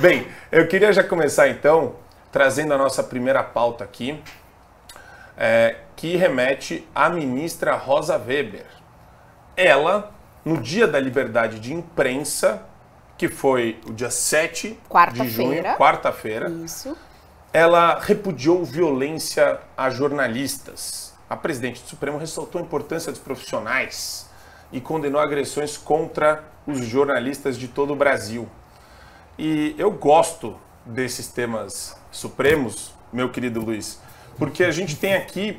Bem, eu queria já começar então trazendo a nossa primeira pauta aqui, é, que remete à ministra Rosa Weber. Ela, no dia da liberdade de imprensa, que foi o dia 7 de junho, quarta-feira, ela repudiou violência a jornalistas. A presidente do Supremo ressaltou a importância dos profissionais e condenou agressões contra os jornalistas de todo o Brasil. E eu gosto desses temas supremos, meu querido Luiz, porque a gente tem aqui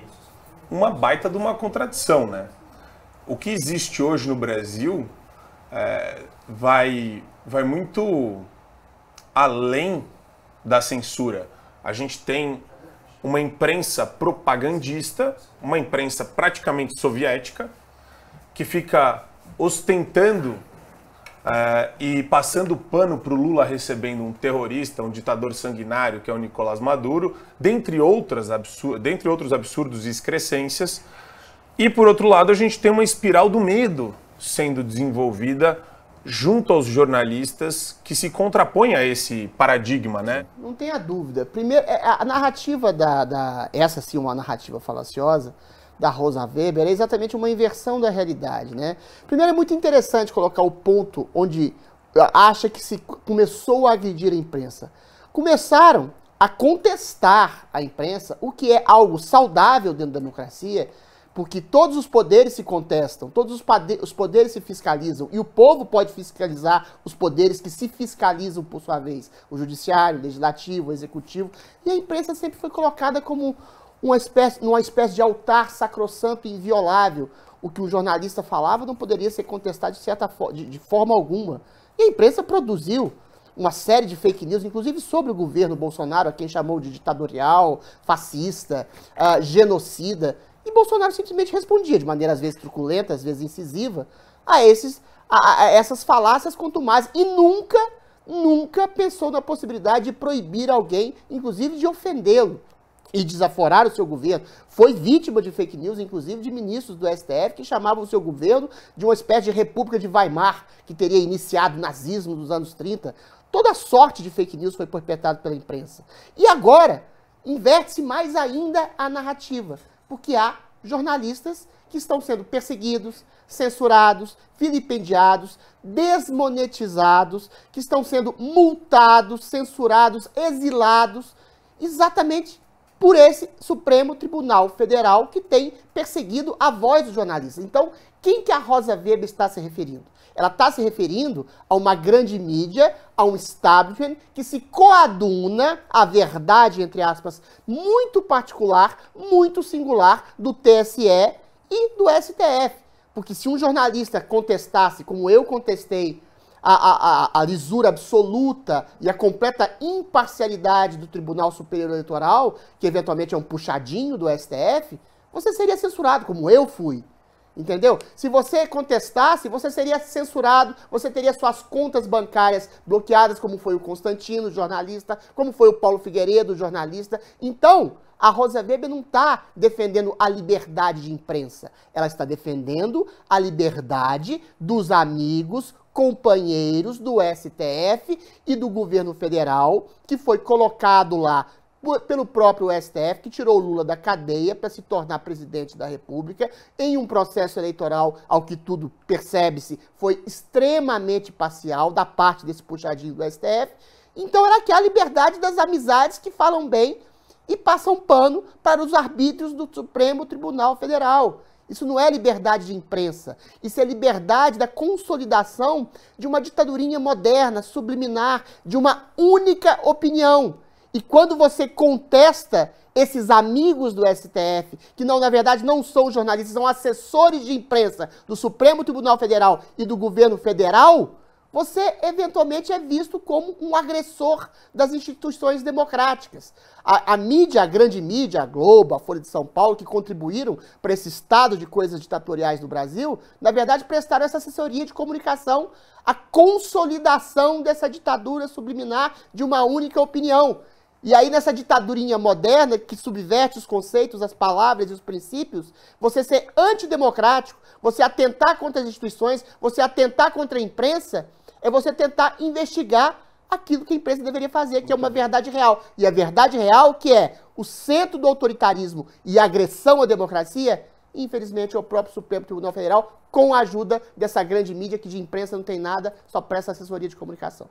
uma baita de uma contradição, né? O que existe hoje no Brasil é, vai, vai muito além da censura. A gente tem uma imprensa propagandista, uma imprensa praticamente soviética, que fica ostentando Uh, e passando pano para o Lula recebendo um terrorista, um ditador sanguinário, que é o Nicolás Maduro, dentre, outras dentre outros absurdos e excrescências. E, por outro lado, a gente tem uma espiral do medo sendo desenvolvida junto aos jornalistas que se contrapõe a esse paradigma, né? Não tenha dúvida. Primeiro, é, a narrativa da, da essa sim, é uma narrativa falaciosa, da Rosa Weber é exatamente uma inversão da realidade. Né? Primeiro, é muito interessante colocar o ponto onde acha que se começou a agredir a imprensa. Começaram a contestar a imprensa, o que é algo saudável dentro da democracia, porque todos os poderes se contestam, todos os, poderes se fiscalizam, e o povo pode fiscalizar os poderes que se fiscalizam por sua vez: o judiciário, o legislativo, o executivo. E a imprensa sempre foi colocada como uma espécie, numa espécie de altar sacrossanto e inviolável. O que o jornalista falava não poderia ser contestado de, certa fo de, de forma alguma. E a imprensa produziu uma série de fake news, inclusive sobre o governo Bolsonaro, a quem chamou de ditatorial, fascista, uh, genocida. E Bolsonaro simplesmente respondia de maneira às vezes truculenta, às vezes incisiva, a, esses, a, a essas falácias quanto mais. E nunca, nunca pensou na possibilidade de proibir alguém, inclusive de ofendê-lo e desaforar o seu governo, foi vítima de fake news, inclusive de ministros do STF que chamavam o seu governo de uma espécie de república de Weimar, que teria iniciado o nazismo nos anos 30. Toda sorte de fake news foi perpetrada pela imprensa. E agora, inverte-se mais ainda a narrativa, porque há jornalistas que estão sendo perseguidos, censurados, vilipendiados, desmonetizados, que estão sendo multados, censurados, exilados, exatamente por esse Supremo Tribunal Federal que tem perseguido a voz dos jornalistas. Então, quem que a Rosa Weber está se referindo? Ela está se referindo a uma grande mídia, a um establishment que se coaduna a verdade, entre aspas, muito particular, muito singular do TSE e do STF. Porque se um jornalista contestasse, como eu contestei a, a, a, lisura absoluta e a completa imparcialidade do Tribunal Superior Eleitoral, que eventualmente é um puxadinho do STF, você seria censurado, como eu fui. Entendeu? Se você contestasse, você seria censurado, você teria suas contas bancárias bloqueadas, como foi o Constantino, jornalista, como foi o Paulo Figueiredo, jornalista. Então, a Rosa Weber não está defendendo a liberdade de imprensa. Ela está defendendo a liberdade dos amigos companheiros do STF e do governo federal, que foi colocado lá pelo próprio STF, que tirou Lula da cadeia para se tornar presidente da República, em um processo eleitoral, ao que tudo percebe-se, foi extremamente parcial da parte desse puxadinho do STF. Então era aquela liberdade das amizades que falam bem e passam pano para os arbítrios do Supremo Tribunal Federal. Isso não é liberdade de imprensa. Isso é liberdade da consolidação de uma ditadurinha moderna, subliminar, de uma única opinião. E quando você contesta esses amigos do STF, que não, na verdade não são jornalistas, são assessores de imprensa do Supremo Tribunal Federal e do governo federal, você eventualmente é visto como um agressor das instituições democráticas. A, a, mídia, a grande mídia, a Globo, a Folha de São Paulo, que contribuíram para esse estado de coisas ditatoriais no Brasil, na verdade prestaram essa assessoria de comunicação à consolidação dessa ditadura subliminar de uma única opinião. E aí, nessa ditadurinha moderna que subverte os conceitos, as palavras e os princípios, você ser antidemocrático, você atentar contra as instituições, você atentar contra a imprensa, é você tentar investigar aquilo que a imprensa deveria fazer, que é uma verdade real. E a verdade real, que é o centro do autoritarismo e agressão à democracia, infelizmente, é o próprio Supremo Tribunal Federal, com a ajuda dessa grande mídia que de imprensa não tem nada, só presta assessoria de comunicação.